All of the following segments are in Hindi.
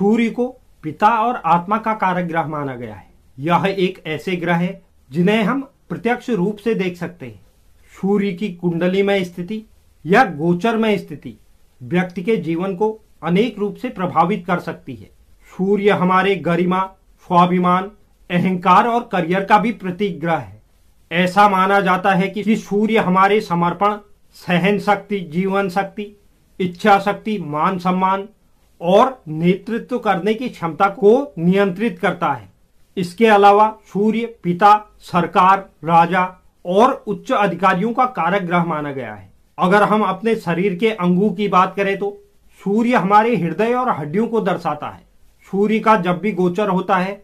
सूर्य को पिता और आत्मा का कारक ग्रह माना गया है यह एक ऐसे ग्रह है जिन्हें हम प्रत्यक्ष रूप से देख सकते हैं सूर्य की कुंडली में स्थिति या गोचर में स्थिति व्यक्ति के जीवन को अनेक रूप से प्रभावित कर सकती है सूर्य हमारे गरिमा स्वाभिमान अहंकार और करियर का भी प्रतीक ग्रह है ऐसा माना जाता है कि सूर्य हमारे समर्पण सहन शक्ति जीवन शक्ति इच्छा शक्ति मान सम्मान और नेतृत्व करने की क्षमता को नियंत्रित करता है इसके अलावा सूर्य पिता सरकार राजा और उच्च अधिकारियों का कारक ग्रह माना गया है अगर हम अपने शरीर के अंगों की बात करें तो सूर्य हमारे हृदय और हड्डियों को दर्शाता है सूर्य का जब भी गोचर होता है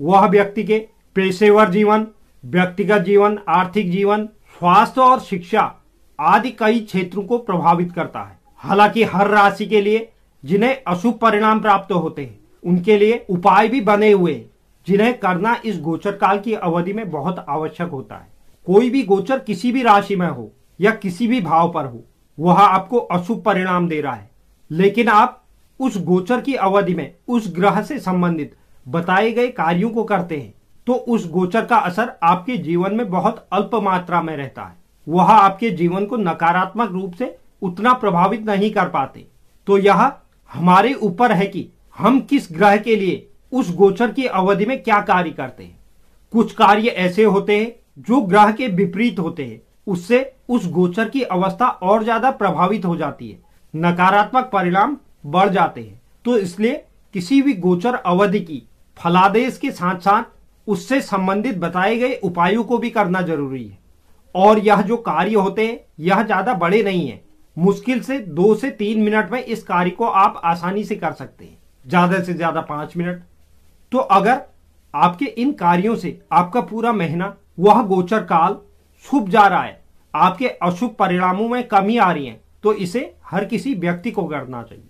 वह व्यक्ति के पेशेवर जीवन व्यक्तिगत जीवन आर्थिक जीवन स्वास्थ्य और शिक्षा आदि कई क्षेत्रों को प्रभावित करता है हालांकि हर राशि के लिए जिन्हें अशुभ परिणाम प्राप्त होते हैं उनके लिए उपाय भी बने हुए जिन्हें करना इस गोचर काल की अवधि में बहुत आवश्यक होता है कोई भी गोचर किसी भी राशि में हो या किसी भी भाव पर हो वह आपको अशुभ परिणाम दे रहा है लेकिन आप उस गोचर की अवधि में उस ग्रह से संबंधित बताए गए कार्यों को करते हैं तो उस गोचर का असर आपके जीवन में बहुत अल्प मात्रा में रहता है वह आपके जीवन को नकारात्मक रूप से उतना प्रभावित नहीं कर पाते तो यह हमारे ऊपर है कि हम किस ग्रह के लिए उस गोचर की अवधि में क्या कार्य करते हैं कुछ कार्य ऐसे होते हैं जो ग्रह के विपरीत होते हैं उससे उस गोचर की अवस्था और ज्यादा प्रभावित हो जाती है नकारात्मक परिणाम बढ़ जाते हैं तो इसलिए किसी भी गोचर अवधि की फलादेश के साथ साथ उससे संबंधित बताए गए उपायों को भी करना जरूरी है और यह जो कार्य होते हैं यह ज्यादा बड़े नहीं है मुश्किल से दो से तीन मिनट में इस कार्य को आप आसानी से कर सकते हैं ज्यादा से ज्यादा पांच मिनट तो अगर आपके इन कार्यों से आपका पूरा महीना वह गोचर काल छुप जा रहा है आपके अशुभ परिणामों में कमी आ रही है तो इसे हर किसी व्यक्ति को करना चाहिए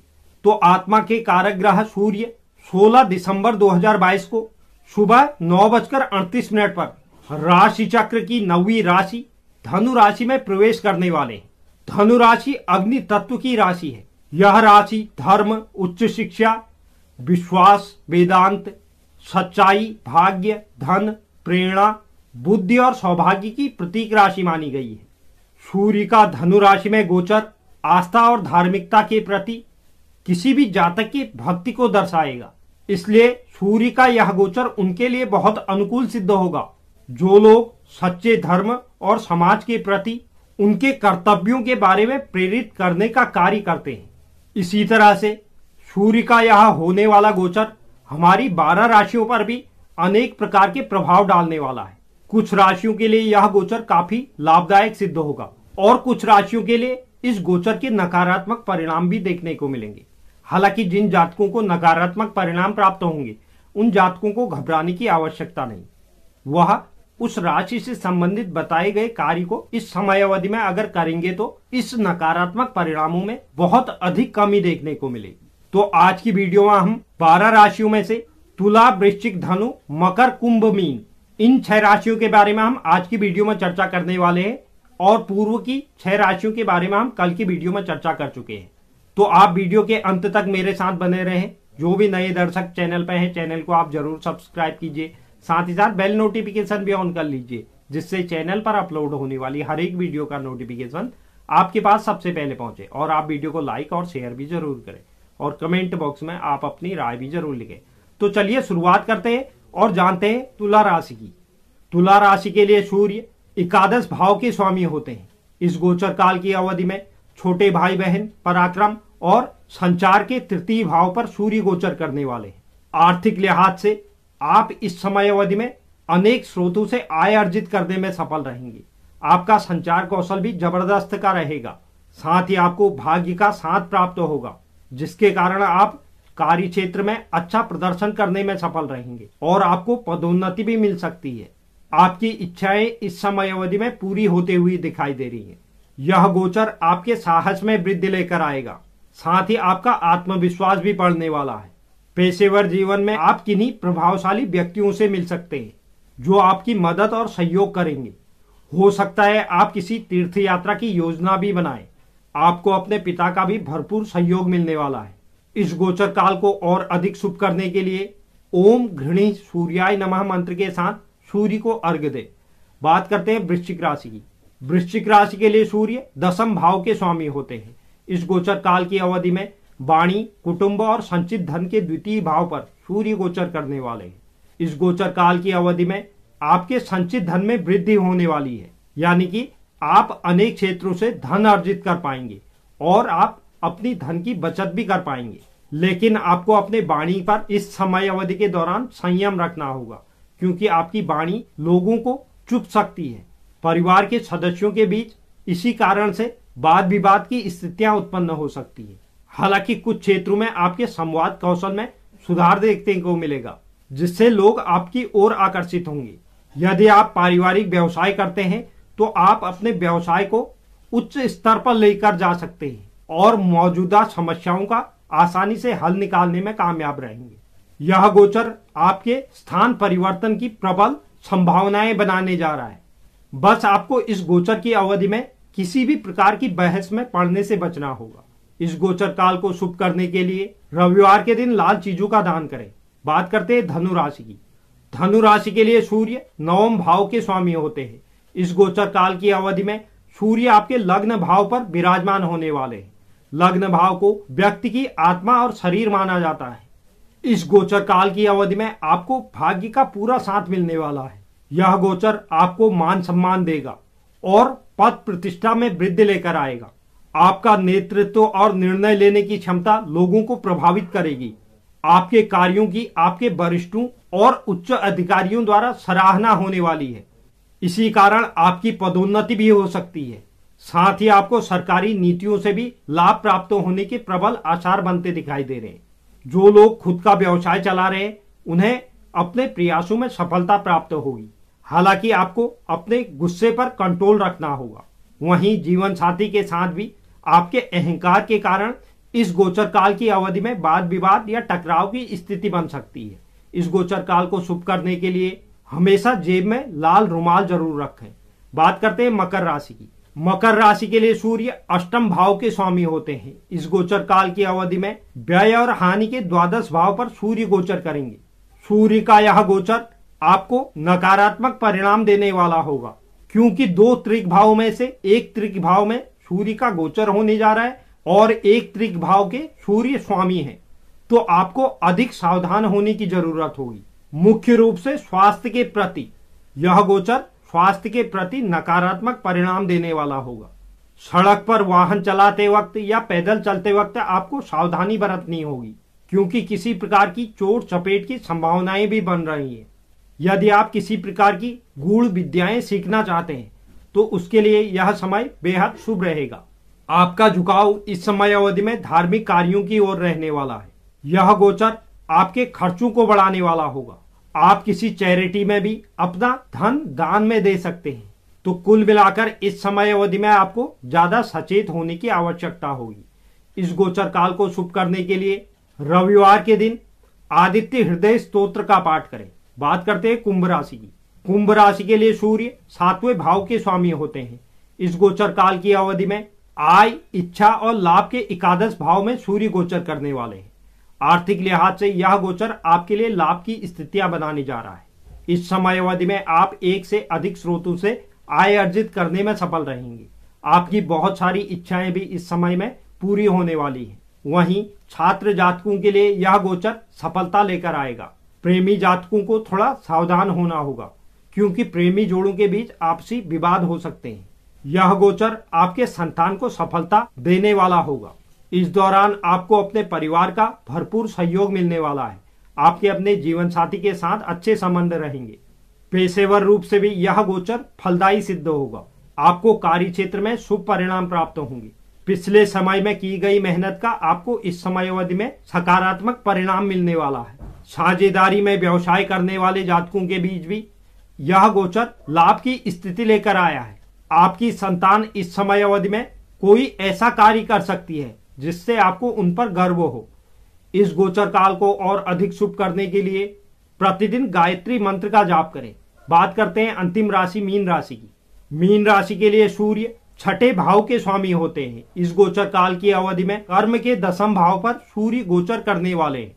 तो आत्मा के कारक ग्रह सूर्य 16 दिसंबर 2022 को सुबह नौ बजकर अड़तीस मिनट पर राशि चक्र की नवी राशि धनु राशि में प्रवेश करने वाले हैं धनु राशि अग्नि तत्व की राशि है यह राशि धर्म उच्च शिक्षा विश्वास वेदांत सच्चाई भाग्य धन प्रेरणा बुद्धि और सौभाग्य की प्रतीक राशि मानी गई है सूर्य का धनु राशि में गोचर आस्था और धार्मिकता के प्रति किसी भी जातक की भक्ति को दर्शाएगा इसलिए सूर्य का यह गोचर उनके लिए बहुत अनुकूल सिद्ध होगा जो लोग सच्चे धर्म और समाज के प्रति उनके कर्तव्यों के बारे में प्रेरित करने का कार्य करते हैं इसी तरह से सूर्य का यह होने वाला गोचर हमारी बारह राशियों पर भी अनेक प्रकार के प्रभाव डालने वाला है कुछ राशियों के लिए यह गोचर काफी लाभदायक सिद्ध होगा और कुछ राशियों के लिए इस गोचर के नकारात्मक परिणाम भी देखने को मिलेंगे हालांकि जिन जातकों को नकारात्मक परिणाम प्राप्त होंगे उन जातकों को घबराने की आवश्यकता नहीं वह उस राशि से संबंधित बताए गए कार्य को इस समय अवधि में अगर करेंगे तो इस नकारात्मक परिणामों में बहुत अधिक कमी देखने को मिलेगी तो आज की वीडियो में हम बारह राशियों में से तुला वृश्चिक धनु मकर कुंभ मीन इन छह राशियों के बारे में हम आज की वीडियो में चर्चा करने वाले हैं और पूर्व की छह राशियों के बारे में हम कल की वीडियो में चर्चा कर चुके हैं तो आप वीडियो के अंत तक मेरे साथ बने रहें जो भी नए दर्शक चैनल पर हैं चैनल को आप जरूर सब्सक्राइब कीजिए साथ ही साथ बेल नोटिफिकेशन भी ऑन कर लीजिए जिससे चैनल पर अपलोड होने वाली हर एक वीडियो का नोटिफिकेशन आपके पास सबसे पहले पहुंचे और आप वीडियो को लाइक और शेयर भी जरूर करें और कमेंट बॉक्स में आप अपनी राय भी जरूर लिखें तो चलिए शुरुआत करते हैं और जानते हैं तुला राशि की तुला राशि के लिए सूर्य एकादश भाव के स्वामी होते हैं इस गोचर काल की अवधि में छोटे भाई बहन पराक्रम और संचार के तृतीय भाव पर सूर्य गोचर करने वाले हैं आर्थिक लिहाज से आप इस समय अवधि में अनेक स्रोतों से आय अर्जित करने में सफल रहेंगे आपका संचार कौशल भी जबरदस्त का रहेगा साथ ही आपको भाग्य का साथ प्राप्त होगा जिसके कारण आप कार्य क्षेत्र में अच्छा प्रदर्शन करने में सफल रहेंगे और आपको पदोन्नति भी मिल सकती है आपकी इच्छाएं इस समय अवधि में पूरी होते हुए दिखाई दे रही हैं। यह गोचर आपके साहस में वृद्धि लेकर आएगा साथ ही आपका आत्मविश्वास भी बढ़ने वाला है पेशेवर जीवन में आप किन्हीं प्रभावशाली व्यक्तियों से मिल सकते हैं जो आपकी मदद और सहयोग करेंगे हो सकता है आप किसी तीर्थ यात्रा की योजना भी बनाएं। आपको अपने पिता का भी भरपूर सहयोग मिलने वाला है इस गोचर काल को और अधिक शुभ करने के लिए ओम घृणी सूर्याय नमः मंत्र के साथ सूर्य को अर्घ दे बात करते हैं वृश्चिक राशि की वृश्चिक राशि के लिए सूर्य दसम भाव के स्वामी होते हैं इस गोचर काल की अवधि में वाणी कुटुंब और संचित धन के द्वितीय भाव पर सूर्य गोचर करने वाले हैं इस गोचर काल की अवधि में आपके संचित धन में वृद्धि होने वाली है यानी कि आप अनेक क्षेत्रों से धन अर्जित कर पाएंगे और आप अपनी धन की बचत भी कर पाएंगे लेकिन आपको अपने वाणी पर इस समय अवधि के दौरान संयम रखना होगा क्योंकि आपकी वाणी लोगों को चुप सकती है परिवार के सदस्यों के बीच इसी कारण से वाद विवाद की स्थितियां उत्पन्न हो सकती है हालांकि कुछ क्षेत्रों में आपके संवाद कौशल में सुधार देखने को मिलेगा जिससे लोग आपकी ओर आकर्षित होंगे यदि आप पारिवारिक व्यवसाय करते हैं तो आप अपने व्यवसाय को उच्च स्तर पर लेकर जा सकते हैं और मौजूदा समस्याओं का आसानी से हल निकालने में कामयाब रहेंगे यह गोचर आपके स्थान परिवर्तन की प्रबल संभावनाएं बनाने जा रहा है बस आपको इस गोचर की अवधि में किसी भी प्रकार की बहस में पड़ने से बचना होगा इस गोचर काल को शुभ करने के लिए रविवार के दिन लाल चीजों का दान करें बात करते हैं धनु राशि की धनु राशि के लिए सूर्य नवम भाव के स्वामी होते हैं इस गोचर काल की अवधि में सूर्य आपके लग्न भाव पर विराजमान होने वाले हैं लग्न भाव को व्यक्ति की आत्मा और शरीर माना जाता है इस गोचर काल की अवधि में आपको भाग्य का पूरा साथ मिलने वाला है यह गोचर आपको मान सम्मान देगा और पद प्रतिष्ठा में वृद्धि लेकर आएगा आपका नेतृत्व और निर्णय लेने की क्षमता लोगों को प्रभावित करेगी आपके कार्यों की आपके वरिष्ठों और उच्च अधिकारियों द्वारा सराहना होने वाली है इसी कारण आपकी पदोन्नति भी हो सकती है साथ ही आपको सरकारी नीतियों से भी लाभ प्राप्त होने के प्रबल आसार बनते दिखाई दे रहे हैं जो लोग खुद का व्यवसाय चला रहे हैं उन्हें अपने प्रयासों में सफलता प्राप्त होगी हालांकि आपको अपने गुस्से पर कंट्रोल रखना होगा वहीं जीवन साथी के साथ भी आपके अहंकार के कारण इस गोचर काल की अवधि में वाद विवाद या टकराव की स्थिति बन सकती है इस गोचर काल को शुभ करने के लिए हमेशा जेब में लाल रुमाल जरूर रखें बात करते हैं मकर राशि की मकर राशि के लिए सूर्य अष्टम भाव के स्वामी होते हैं इस गोचर काल की अवधि में व्यय और हानि के द्वादश भाव पर सूर्य गोचर करेंगे सूर्य का यह गोचर आपको नकारात्मक परिणाम देने वाला होगा क्योंकि दो त्रिक भाव में से एक त्रिक भाव में सूर्य का गोचर होने जा रहा है और एक त्रिक भाव के सूर्य स्वामी है तो आपको अधिक सावधान होने की जरूरत होगी मुख्य रूप से स्वास्थ्य के प्रति यह गोचर स्वास्थ्य के प्रति नकारात्मक परिणाम देने वाला होगा सड़क पर वाहन चलाते वक्त या पैदल चलते वक्त आपको सावधानी बरतनी होगी क्योंकि किसी प्रकार की चोट चपेट की संभावनाएं भी बन रही हैं यदि आप किसी प्रकार की गूढ़ विद्याएं सीखना चाहते हैं तो उसके लिए यह समय बेहद शुभ रहेगा आपका झुकाव इस समय अवधि में धार्मिक कार्यों की ओर रहने वाला है यह गोचर आपके खर्चों को बढ़ाने वाला होगा आप किसी चैरिटी में भी अपना धन दान में दे सकते हैं तो कुल मिलाकर इस समय अवधि में आपको ज्यादा सचेत होने की आवश्यकता होगी इस गोचर काल को शुभ करने के लिए रविवार के दिन आदित्य हृदय स्तोत्र का पाठ करें बात करते हैं कुंभ राशि की कुंभ राशि के लिए सूर्य सातवें भाव के स्वामी होते हैं इस गोचर काल की अवधि में आय इच्छा और लाभ के एकादश भाव में सूर्य गोचर करने वाले हैं आर्थिक लिहाज से यह गोचर आपके लिए लाभ की स्थितियां बनाने जा रहा है इस समय अवधि में आप एक से अधिक स्रोतों से आय अर्जित करने में सफल रहेंगे आपकी बहुत सारी इच्छाएं भी इस समय में पूरी होने वाली है वहीं छात्र जातकों के लिए यह गोचर सफलता लेकर आएगा प्रेमी जातकों को थोड़ा सावधान होना होगा क्योंकि प्रेमी जोड़ों के बीच आपसी विवाद हो सकते हैं यह गोचर आपके संतान को सफलता देने वाला होगा इस दौरान आपको अपने परिवार का भरपूर सहयोग मिलने वाला है आपके अपने जीवन साथी के साथ अच्छे संबंध रहेंगे पेशेवर रूप से भी यह गोचर फलदायी सिद्ध होगा आपको कार्य क्षेत्र में शुभ परिणाम प्राप्त होंगे पिछले समय में की गई मेहनत का आपको इस समय अवधि में सकारात्मक परिणाम मिलने वाला है साझेदारी में व्यवसाय करने वाले जातकों के बीच भी यह गोचर लाभ की स्थिति लेकर आया है आपकी संतान इस समय अवधि में कोई ऐसा कार्य कर सकती है जिससे आपको उन पर गर्व हो इस गोचर काल को और अधिक शुभ करने के लिए प्रतिदिन गायत्री मंत्र का जाप करें बात करते हैं अंतिम राशि मीन राशि की मीन राशि के लिए सूर्य छठे भाव के स्वामी होते हैं इस गोचर काल की अवधि में कर्म के दसम भाव पर सूर्य गोचर करने वाले हैं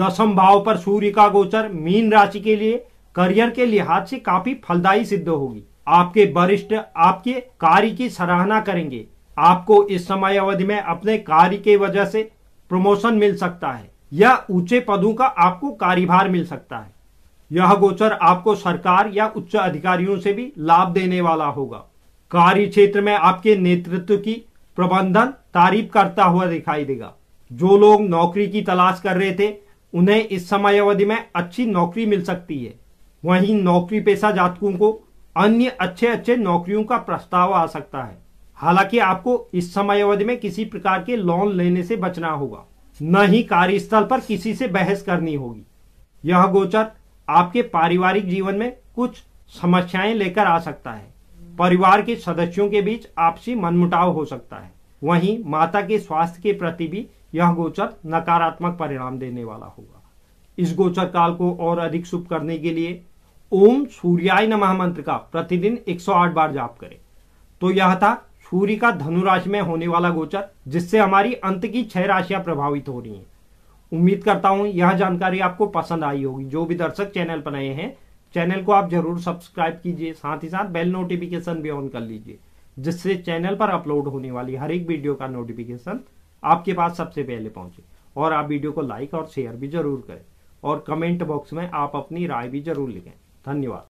दसम भाव पर सूर्य का गोचर मीन राशि के लिए करियर के लिहाज से काफी फलदायी सिद्ध होगी आपके वरिष्ठ आपके कार्य की सराहना करेंगे आपको इस समय अवधि में अपने कार्य की वजह से प्रमोशन मिल सकता है या ऊंचे पदों का आपको कार्यभार मिल सकता है यह गोचर आपको सरकार या उच्च अधिकारियों से भी लाभ देने वाला होगा कार्य क्षेत्र में आपके नेतृत्व की प्रबंधन तारीफ करता हुआ दिखाई देगा जो लोग नौकरी की तलाश कर रहे थे उन्हें इस समय अवधि में अच्छी नौकरी मिल सकती है वहीं नौकरी पेशा जातकों को अन्य अच्छे अच्छे नौकरियों का प्रस्ताव आ सकता है हालांकि आपको इस अवधि में किसी प्रकार के लोन लेने से बचना होगा न ही कार्यस्थल पर किसी से बहस करनी होगी यह गोचर आपके पारिवारिक जीवन में कुछ समस्याएं लेकर आ सकता है परिवार के सदस्यों के बीच आपसी मनमुटाव हो सकता है वहीं माता के स्वास्थ्य के प्रति भी यह गोचर नकारात्मक परिणाम देने वाला होगा इस गोचर काल को और अधिक शुभ करने के लिए ओम सूर्याय नमः मंत्र का प्रतिदिन 108 बार जाप करें तो यह था सूर्य का धनुराशि में होने वाला गोचर जिससे हमारी अंत की छह राशियां प्रभावित हो रही हैं उम्मीद करता हूं यह जानकारी आपको पसंद आई होगी जो भी दर्शक चैनल पर नए हैं चैनल को आप जरूर सब्सक्राइब कीजिए साथ ही साथ बेल नोटिफिकेशन भी ऑन कर लीजिए जिससे चैनल पर अपलोड होने वाली हर एक वीडियो का नोटिफिकेशन आपके पास सबसे पहले पहुंचे और आप वीडियो को लाइक और शेयर भी जरूर करें और कमेंट बॉक्स में आप अपनी राय भी जरूर लिखें 単には